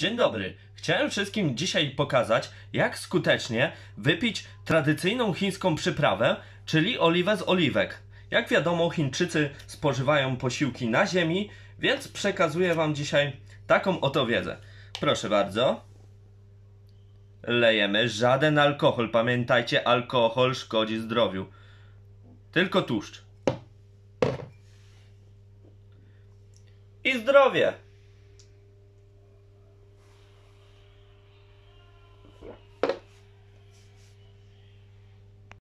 Dzień dobry. Chciałem wszystkim dzisiaj pokazać, jak skutecznie wypić tradycyjną chińską przyprawę, czyli oliwę z oliwek. Jak wiadomo, Chińczycy spożywają posiłki na ziemi, więc przekazuję Wam dzisiaj taką oto wiedzę. Proszę bardzo. Lejemy żaden alkohol. Pamiętajcie, alkohol szkodzi zdrowiu. Tylko tłuszcz. I zdrowie!